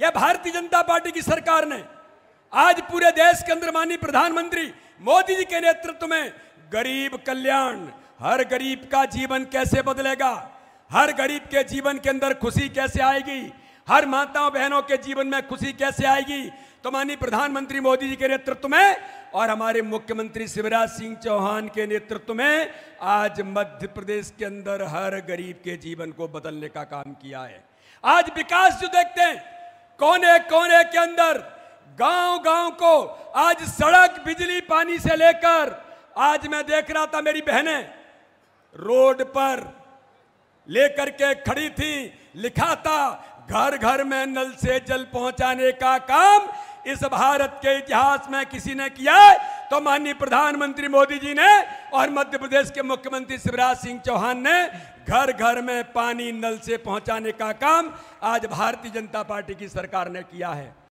यह भारतीय जनता पार्टी की सरकार ने आज पूरे देश के अंदर माननीय प्रधानमंत्री मोदी जी के नेतृत्व में गरीब कल्याण हर गरीब का जीवन कैसे बदलेगा हर गरीब के जीवन के अंदर खुशी कैसे आएगी हर माताओं बहनों के जीवन में खुशी कैसे आएगी तो माननीय प्रधानमंत्री मोदी जी के नेतृत्व में और हमारे मुख्यमंत्री शिवराज सिंह चौहान के नेतृत्व में आज मध्य प्रदेश के अंदर हर गरीब के जीवन को बदलने का काम किया है आज विकास जो देखते हैं कोने कोने के अंदर गांव गांव को आज सड़क बिजली पानी से लेकर आज मैं देख रहा था मेरी बहनें रोड पर लेकर के खड़ी थी लिखा था घर घर में नल से जल पहुंचाने का काम इस भारत के इतिहास में किसी ने किया तो माननीय प्रधानमंत्री मोदी जी ने और मध्य प्रदेश के मुख्यमंत्री शिवराज सिंह चौहान ने घर घर में पानी नल से पहुंचाने का काम आज भारतीय जनता पार्टी की सरकार ने किया है